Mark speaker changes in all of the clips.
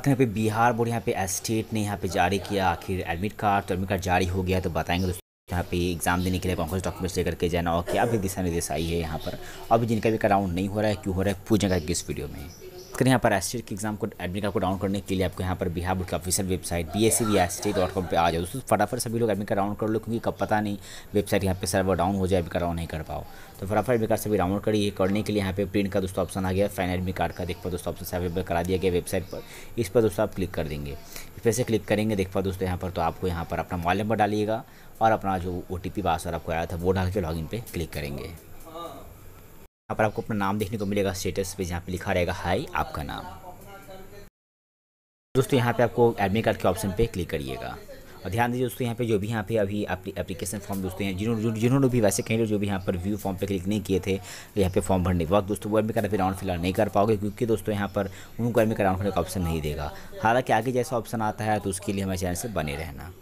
Speaker 1: तो यहाँ पे बिहार बोर्ड यहाँ पे स्टेट ने यहाँ पे जारी किया आखिर एडमिट कार्ड तो एडमिट कार्ड जारी हो गया तो बताएंगे दोस्तों यहाँ पे एग्ज़ाम देने के लिए कौन डॉक्यूमेंट्स लेकर के जाना और क्या भी दिशा निर्देश आई है यहाँ पर अभी जिनका भी कराउंड नहीं हो रहा है क्यों हो रहा है पूछेगा किस वीडियो में करें यहाँ पर एस्टेट के एग्जाम को एडमिट कार्ड को डाउन करने के लिए आपको यहाँ पर बिहार बोर्ड की official website B S C dot com पर आ जाओ दोस्तों फटाफट सभी लोग एडमिट कार्ड डाउन कर लो क्योंकि कब पता नहीं वेबसाइट यहाँ पर सर्वर डाउन हो जाए एडमिट कार्ड डाउन नहीं कर पाओ तो फटाफट एडमिट कार्ड सभी डाउनलोड करिए करने के लिए यहाँ पर प्रिंट का दोस्तों ऑप्शन आ गया फाइन एडमिट कार्ड का देख पा दोस्तों ऑप्शन अवेलेबल करा दिया गया वेबसाइट पर इस पर दोस्तों आप क्लिक कर देंगे इस पर से क्लिक करेंगे देख पा दोस्तों यहाँ पर तो आपको यहाँ पर अपना मोबाइल नंबर डालिएगा और अपना जो ओ टी पी पासवर्ड आपको आया था वो डाल के इन पे क्लिक करेंगे पर आपको अपना नाम देखने को मिलेगा स्टेटस पे जहाँ पे लिखा रहेगा हाई आपका नाम दोस्तों यहाँ पे आपको एडमिट कार्ड के ऑप्शन पे क्लिक करिएगा और ध्यान दीजिए दोस्तों यहाँ पे जो भी यहाँ पे अभी एप्लीकेशन फॉर्म दोस्तों हैं जिन्होंने जिन्होंने भी वैसे कहीं लोग जो भी यहाँ पर व्यू फॉर्म पे क्लिक नहीं किए थे तो यहाँ पे फॉर्म भरने के बाद दोस्तों वो एडमिट कार्ड अभी राउंड फिलहाल नहीं कर पाओगे क्योंकि दोस्तों यहाँ पर उनको एडमिट कार्ड राउंड का ऑप्शन नहीं देगा हालाँकि आगे जैसा ऑप्शन आता है तो उसके लिए हमारे चैनल से बने रहना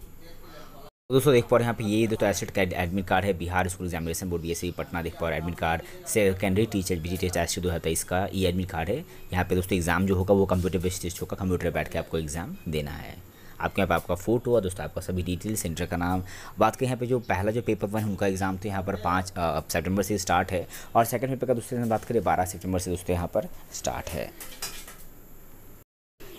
Speaker 1: तो दोस्तों देख पा रहे हैं यहाँ पे ये दोस्तों एसेट का एडमिट कार्ड है Bihar school examination board B Patna देख पा रहे admit card secondary teacher B test S दो हज़ार का ये एडमिट कार्ड है यहाँ पे दोस्तों एग्जाम जो होगा वो कंप्यूटर बेस्ड टेस्ट होगा कंप्यूटर बैठ के आपको एग्जाम देना है आपके यहाँ पर आपका फोटो और दोस्तों आपका सभी डिटेल सेंटर का नाम बात करें यहाँ पे जो पहला जो पेपर वन उनका एग्जाम तो यहाँ पर पाँच सेप्टेम्बर से स्टार्ट है और सेकेंड पेपर का दूसरे बात करें बारह सेप्टेम्बर से दोस्तों यहाँ पर स्टार्ट है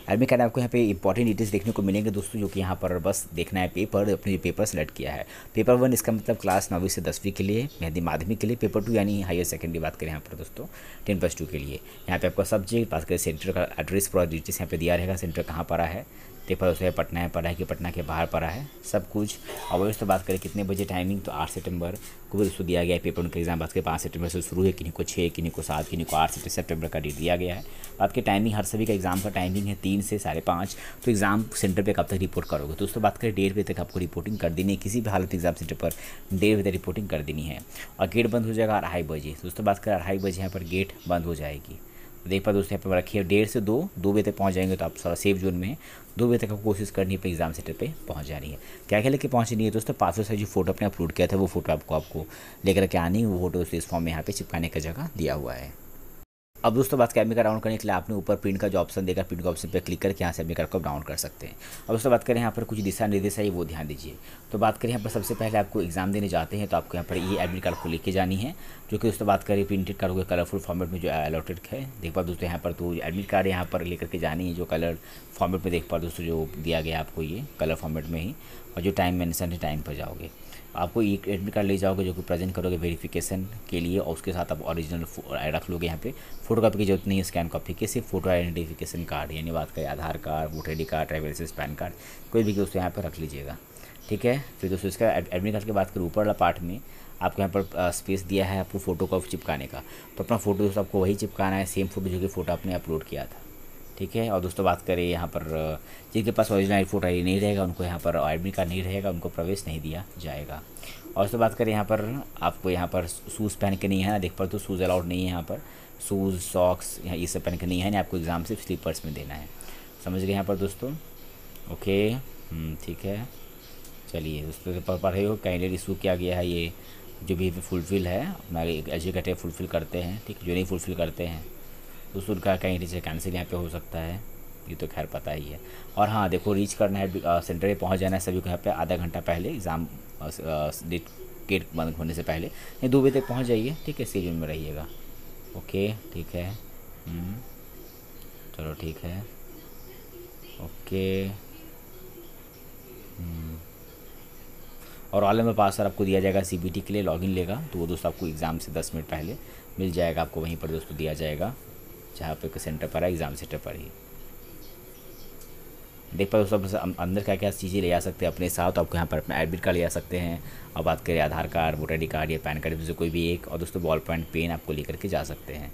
Speaker 1: आर्मी कार्ड आपको यहाँ पे इंपॉर्टेंट डिटेल्स देखने को मिलेंगे दोस्तों जो कि यहाँ पर बस देखना है पेपर अपने जो पेपर सेलेक्ट किया है पेपर वन इसका मतलब क्लास नौवीं से दसवीं के लिए मेहदी माध्यमिक के लिए पेपर टू यानी हायर सेकेंडरी बात करें यहाँ पर दोस्तों टेन प्लस टू के लिए यहाँ पे आपका सब्जेक्ट बात करें सेंटर का एड्रेस पूरा डिटेल्स यहाँ पर दिया रहेगा सेंटर कहाँ पर है पेपर उसमें पटना में पड़ा है कि पटना के बाहर पड़ा है सब कुछ और वही तो बात करें कितने बजे टाइमिंग तो आठ सितंबर को भी उसको दिया गया है पेपर उनका एग्जाम बात करें पाँच सितंबर से शुरू है किन्हीं को छः किन्हीं को सात किन्हीं को आठ सितंबर का डेट दिया गया है बात के टाइमिंग हर सभी का एग्जाम का टाइमिंग है तीन से साढ़े पाँच तो एग्जाम सेंटर पर कब तक रिपोर्ट करोगे तो उसको बात करें डेढ़ बजे तक आपको रिपोर्टिंग कर देनी है किसी भी हालत एग्जाम सेंटर पर डेढ़ बजे तक रिपोर्टिंग कर देनी है और गेट बंद हो जाएगा अढ़ाई बजे दोस्तों बात करें अढ़ाई बजे यहाँ पर गेट बंद हो जाएगी देख पा दोस्तों यहाँ पर रखिए डेढ़ से दो दो बजे तक पहुँच जाएंगे तो आप सारा सेफ जोन में दो बजे तक आपको कोशिश करनी है एग्जाम सेंटर पे पहुँच जानी है क्या क्या लेके पहुँचनी है दोस्तों पासवर्ड से जो फोटो अपने अपलोड किया था वो फोटो आपको आपको लेकर के आनी वो फोटो इस फॉर्म में यहाँ पे चिपकाने का जगह दिया हुआ है अब दोस्तों बात कैमी का डाउन करने के लिए आपने ऊपर प्रिंट का जो ऑप्शन देगा प्रिंट का ऑप्शन पर क्लिक करके यहाँ से अपने को डाउन कर सकते हैं अब दोस्तों बात करें यहाँ पर कुछ दिशा निर्देश है वो ध्यान दीजिए तो बात करें यहाँ पर सबसे पहले आपको एग्जाम देने जाते हैं तो आपको यहाँ पर ये एडमिट कार्ड को लेके जानी है जो कि दोस्तों बात करें प्रिंटेड कार्ड हो कलरफुल फॉर्मेट में जो अलॉटेड है देख पा दोस्तों यहाँ पर तो एडमिट कार्ड यहाँ पर लेकर के जानी है जो कलर फॉर्मेट में देख पा दोस्तों जो दिया गया आपको ये कलर फॉर्मेट में ही और जो टाइम मैंने सर टाइम पर जाओगे आपको एक एडमिट कार्ड ले जाओगे जो कि प्रेजेंट करोगे वेरिफिकेशन के लिए और उसके साथ आप ओरिजिनल रख लोगे यहाँ पे फोटो कापी की जरूरत नहीं है स्कैन कॉपी के सिर्फ फोटो आइडेंटिफिकेशन कार्ड यानी बात करें Aadhaar card voter I card driver licence PAN card कोई भी उसको यहाँ पर रख लीजिएगा ठीक है फिर दोस्तों इसका एडमिट कार्ड की बात करें ऊपर वाला पार्ट में आपको यहाँ पर स्पेस दिया है आपको फ़ोटो कॉपी चिपकाने का तो अपना फ़ोटो दोस्तों आपको वही चिपकाना है सेम फोटो जो कि फ़ोटो आपने अपलोड किया था ठीक है और दोस्तों बात करें यहाँ पर जिनके पास ओरिजिनल एयरपोर्ट आई नहीं रहेगा उनको यहाँ पर एडमिट कार्ड नहीं रहेगा उनको प्रवेश नहीं दिया जाएगा और दोस्तों बात करें यहाँ पर आपको यहाँ पर शूज़ पहन के नहीं है ना देख पर तो शूज़ अलाउड नहीं है यहाँ पर शूज़ सॉक्स ये सब पहन के नहीं है ना आपको एग्ज़ाम सिर्फ स्लीपर्स में देना है समझ गए यहाँ पर दोस्तों ओके हम्म, ठीक है चलिए दोस्तों पढ़े तो पढ़ रहे हो कैंडिडेट इशू किया गया है ये जो भी फुलफ़िल है अपना एजुकेटिव फुलफ़िल करते हैं ठीक जो नहीं फुलफ़िल करते हैं ससुर का कहीं रीच कैंसिल यहाँ पे हो सकता है ये तो खैर पता ही है और हाँ देखो रीच करना है सेंटर पर पहुँच जाना है सभी को यहाँ पे आधा घंटा पहले एग्ज़ाम डेट गेट बंद होने से पहले नहीं दो बजे तक पहुँच जाइए ठीक है सीजन में रहिएगा ओके ठीक है हम्म, चलो ठीक है ओके हम्म। और ऑल में पास सर आपको दिया जाएगा सीबीटी के लिए लॉगिन लेगा तो वो दोस्तों आपको एग्ज़ाम से दस मिनट पहले मिल जाएगा आपको वहीं पर दोस्तों दिया जाएगा जहाँ पे सेंटर पर है एग्ज़ाम सेंटर पर ही देख पाए दोस्तों अं-, अंदर क्या क्या चीज़ें ले जा सकते हैं अपने साथ आपको यहाँ पर अपना एडमिट कार्ड ले जा सकते हैं और बात करें Aadhaar card voter I card या पैन कार्ड दोस्तों कोई भी एक और दोस्तों बॉल पॉइंट पेन आपको लेकर के जा सकते हैं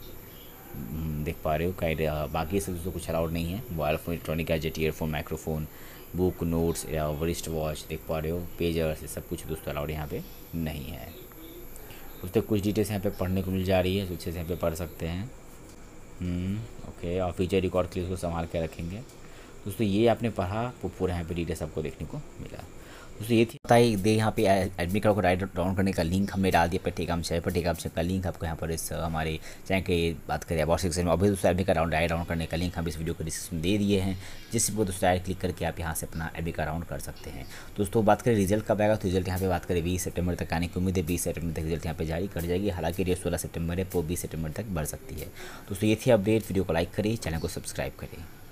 Speaker 1: हम्म, देख पा रहे हो कई बाकी सब दोस्तों कुछ अलाउड नहीं है mobile phone electronic gadget earphone microphone book notes या वरिस्ट वॉच देख पा रहे हो पेजर्स ये सब कुछ दोस्तों अलाउड यहाँ पे नहीं है उससे कुछ डिटेल्स यहाँ पे पढ़ने को मिल जा रही है अच्छे से यहाँ पे पढ़ सकते हैं ओके हम्म, और फीचर रिकॉर्ड के लिए उसको संभाल के रखेंगे दोस्तों ये आपने पढ़ा वो पूरा यहाँ पर डिटेल्स आपको देखने को मिला दोस्तों ये थी बताइए दे यहाँ पे एडमिट कार्ड को राइट डाउन करने का लिंक हमें डाल दिया टेकाम से पर टेकाम से का लिंक आपको यहाँ पर इस हमारे चैनल की बात करें अबाउट सेक्शन में अभी दोस्तों एडमिट कार्ड राइट डाउन करने का लिंक हम इस वीडियो को डिस्क्रिप्शन दे दिए हैं जिससे वो दोस्तों डायरेक्ट क्लिक करके आप यहाँ से अपना एडमिट कार्ड राउंड कर सकते हैं दोस्तों बात करें रिजल्ट कब आएगा तो रिजल्ट यहाँ पर बात करें बीस सेप्टेम्बर तक आने की उम्मीद है बीस सेप्टेम्बर तक रिजल्ट यहाँ पर जारी कर जाएगी हालांकि डेट सोलह सेप्टेम्बर है वो तो बीस सेप्टेम्बर तक बढ़ सकती है दोस्तों ये थी अपडेट वीडियो को लाइक करें चैनल को सब्सक्राइब करें